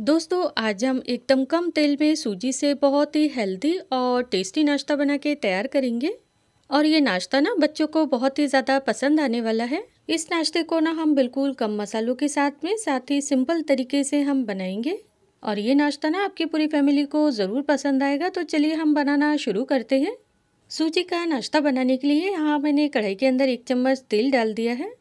दोस्तों आज हम एकदम कम तेल में सूजी से बहुत ही हेल्दी और टेस्टी नाश्ता बना के तैयार करेंगे और ये नाश्ता ना बच्चों को बहुत ही ज़्यादा पसंद आने वाला है इस नाश्ते को ना हम बिल्कुल कम मसालों के साथ में साथ ही सिंपल तरीके से हम बनाएंगे और ये नाश्ता ना आपकी पूरी फैमिली को ज़रूर पसंद आएगा तो चलिए हम बनाना शुरू करते हैं सूजी का नाश्ता बनाने के लिए यहाँ मैंने कढ़ाई के अंदर एक चम्मच तेल डाल दिया है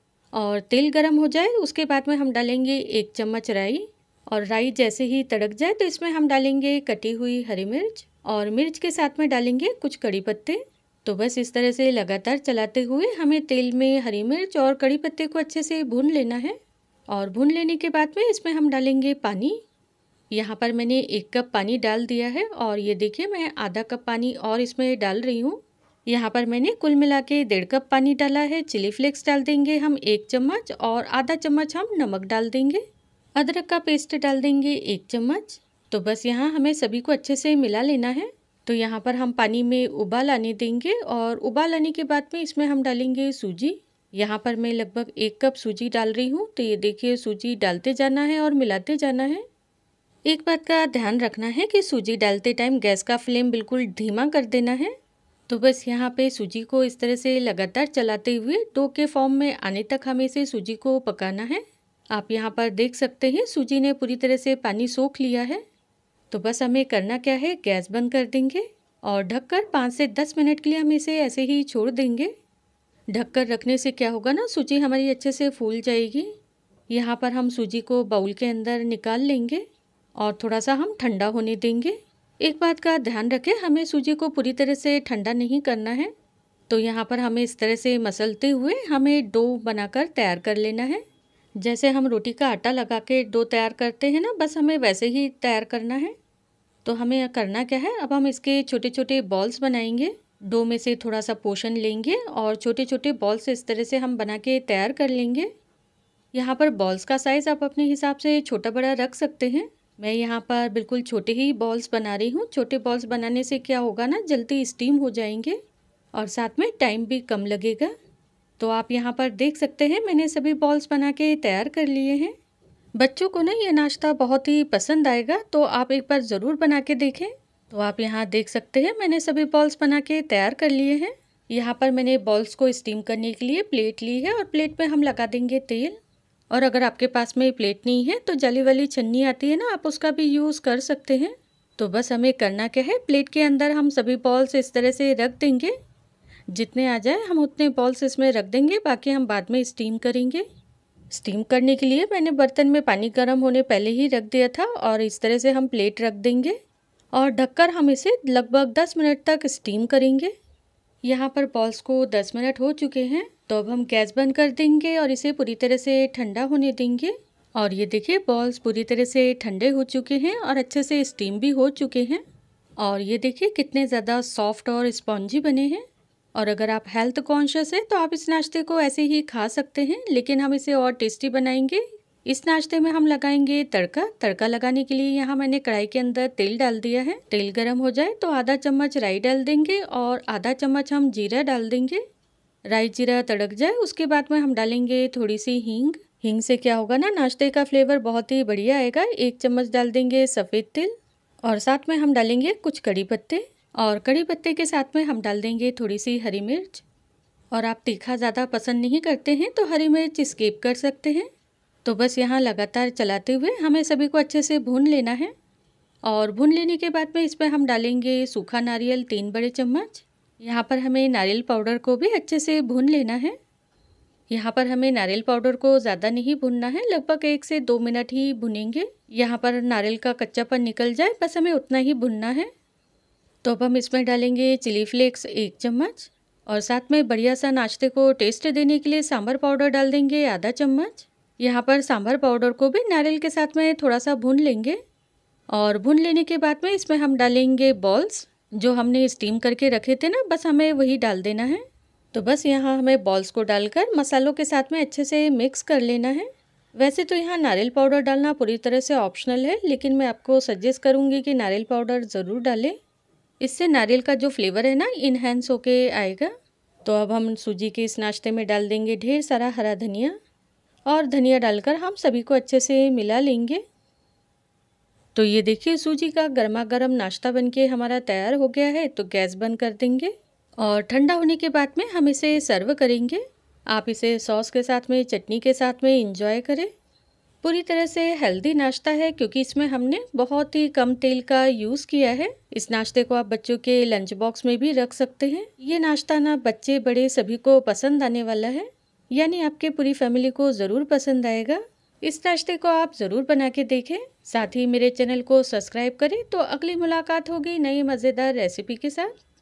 और तेल गर्म हो जाए उसके बाद में हम डालेंगे एक चम्मच राई और राई जैसे ही तड़क जाए तो इसमें हम डालेंगे कटी हुई हरी मिर्च और मिर्च के साथ में डालेंगे कुछ कड़ी पत्ते तो बस इस तरह से लगातार चलाते हुए हमें तेल में हरी मिर्च और कड़ी पत्ते को अच्छे से भून लेना है और भून लेने के बाद में इसमें हम डालेंगे पानी यहाँ पर मैंने एक कप पानी डाल दिया है और ये देखिए मैं आधा कप पानी और इसमें डाल रही हूँ यहाँ पर मैंने कुल मिला के डेढ़ कप पानी डाला है चिली फ्लेक्स डाल देंगे हम एक चम्मच और आधा चम्मच हम नमक डाल देंगे अदरक का पेस्ट डाल देंगे एक चम्मच तो बस यहाँ हमें सभी को अच्छे से मिला लेना है तो यहाँ पर हम पानी में उबाल आने देंगे और उबाल आने के बाद में इसमें हम डालेंगे सूजी यहाँ पर मैं लगभग एक कप सूजी डाल रही हूँ तो ये देखिए सूजी डालते जाना है और मिलाते जाना है एक बात का ध्यान रखना है कि सूजी डालते टाइम गैस का फ्लेम बिल्कुल धीमा कर देना है तो बस यहाँ पे सूजी को इस तरह से लगातार चलाते हुए डो के फॉर्म में आने तक हमें इसे सूजी को पकाना है आप यहाँ पर देख सकते हैं सूजी ने पूरी तरह से पानी सोख लिया है तो बस हमें करना क्या है गैस बंद कर देंगे और ढककर पाँच से दस मिनट के लिए हम इसे ऐसे ही छोड़ देंगे ढककर रखने से क्या होगा ना सूजी हमारी अच्छे से फूल जाएगी यहाँ पर हम सूजी को बाउल के अंदर निकाल लेंगे और थोड़ा सा हम ठंडा होने देंगे एक बात का ध्यान रखें हमें सूजी को पूरी तरह से ठंडा नहीं करना है तो यहाँ पर हमें इस तरह से मसलते हुए हमें डो बनाकर तैयार कर लेना है जैसे हम रोटी का आटा लगा के डो तैयार करते हैं ना बस हमें वैसे ही तैयार करना है तो हमें करना क्या है अब हम इसके छोटे छोटे बॉल्स बनाएंगे डो में से थोड़ा सा पोषण लेंगे और छोटे छोटे बॉल्स इस तरह से हम बना के तैयार कर लेंगे यहाँ पर बॉल्स का साइज़ आप अपने हिसाब से छोटा बड़ा रख सकते हैं मैं यहाँ पर बिल्कुल छोटे ही बॉल्स बना रही हूँ छोटे बॉल्स बनाने से क्या होगा ना जल्दी स्टीम हो जाएंगे और साथ में टाइम भी कम लगेगा तो आप यहाँ पर देख सकते हैं मैंने सभी बॉल्स बना के तैयार कर लिए हैं बच्चों को ना ये नाश्ता बहुत ही पसंद आएगा तो आप एक बार ज़रूर बना के देखें तो आप यहाँ देख सकते हैं मैंने सभी बॉल्स बना के तैयार कर लिए हैं यहाँ पर मैंने बॉल्स को स्टीम करने के लिए प्लेट ली है और प्लेट में हम लगा देंगे तेल और अगर आपके पास में प्लेट नहीं है तो जाली वाली छन्नी आती है ना आप उसका भी यूज़ कर सकते हैं तो बस हमें करना क्या है प्लेट के अंदर हम सभी बॉल्स इस तरह से रख देंगे जितने आ जाए हम उतने बॉल्स इसमें रख देंगे बाकी हम बाद में स्टीम करेंगे स्टीम करने के लिए मैंने बर्तन में पानी गर्म होने पहले ही रख दिया था और इस तरह से हम प्लेट रख देंगे और ढककर हम इसे लगभग 10 मिनट तक स्टीम करेंगे यहाँ पर बॉल्स को 10 मिनट हो चुके हैं तो अब हम गैस बंद कर देंगे और इसे पूरी तरह से ठंडा होने देंगे और ये देखिए बॉल्स पूरी तरह से ठंडे हो चुके हैं और अच्छे से स्टीम भी हो चुके हैं और ये देखिए कितने ज़्यादा सॉफ्ट और स्पॉन्जी बने हैं और अगर आप हेल्थ कॉन्शियस हैं तो आप इस नाश्ते को ऐसे ही खा सकते हैं लेकिन हम इसे और टेस्टी बनाएंगे इस नाश्ते में हम लगाएंगे तड़का तड़का लगाने के लिए यहाँ मैंने कढ़ाई के अंदर तेल डाल दिया है तेल गर्म हो जाए तो आधा चम्मच राई डाल देंगे और आधा चम्मच हम जीरा डाल देंगे राई जीरा तड़क जाए उसके बाद में हम डालेंगे थोड़ी सी हींग हींग से क्या होगा ना नाश्ते का फ्लेवर बहुत ही बढ़िया आएगा एक चम्मच डाल देंगे सफ़ेद तिल और साथ में हम डालेंगे कुछ कड़ी पत्ते और कड़ी पत्ते के साथ में हम डाल देंगे थोड़ी सी हरी मिर्च और आप तीखा ज़्यादा पसंद नहीं करते हैं तो हरी मिर्च स्किप कर सकते हैं तो बस यहाँ लगातार चलाते हुए हमें सभी को अच्छे से भून लेना है और भून लेने के बाद में इस पर हम डालेंगे सूखा नारियल तीन बड़े चम्मच यहाँ पर हमें नारियल पाउडर को भी अच्छे से भून लेना है यहाँ पर हमें नारियल पाउडर को ज़्यादा नहीं भूनना है लगभग एक से दो मिनट ही भुनेंगे यहाँ पर नारियल का कच्चापन निकल जाए बस हमें उतना ही भुनना है तो अब हम इसमें डालेंगे चिली फ्लेक्स एक चम्मच और साथ में बढ़िया सा नाश्ते को टेस्ट देने के लिए सांभर पाउडर डाल देंगे आधा चम्मच यहाँ पर सांभर पाउडर को भी नारियल के साथ में थोड़ा सा भून लेंगे और भून लेने के बाद में इसमें हम डालेंगे बॉल्स जो हमने स्टीम करके रखे थे ना बस हमें वही डाल देना है तो बस यहाँ हमें बॉल्स को डालकर मसालों के साथ में अच्छे से मिक्स कर लेना है वैसे तो यहाँ नारियल पाउडर डालना पूरी तरह से ऑप्शनल है लेकिन मैं आपको सजेस्ट करूँगी कि नारियल पाउडर ज़रूर डालें इससे नारियल का जो फ्लेवर है ना इन्हेंस होके आएगा तो अब हम सूजी के इस नाश्ते में डाल देंगे ढेर सारा हरा धनिया और धनिया डालकर हम सभी को अच्छे से मिला लेंगे तो ये देखिए सूजी का गर्मा गर्म नाश्ता बनके हमारा तैयार हो गया है तो गैस बंद कर देंगे और ठंडा होने के बाद में हम इसे सर्व करेंगे आप इसे सॉस के साथ में चटनी के साथ में इंजॉय करें पूरी तरह से हेल्दी नाश्ता है क्योंकि इसमें हमने बहुत ही कम तेल का यूज़ किया है इस नाश्ते को आप बच्चों के लंच बॉक्स में भी रख सकते हैं ये नाश्ता ना बच्चे बड़े सभी को पसंद आने वाला है यानी आपके पूरी फैमिली को ज़रूर पसंद आएगा इस नाश्ते को आप ज़रूर बना के देखें साथ ही मेरे चैनल को सब्सक्राइब करें तो अगली मुलाकात होगी नई मज़ेदार रेसिपी के साथ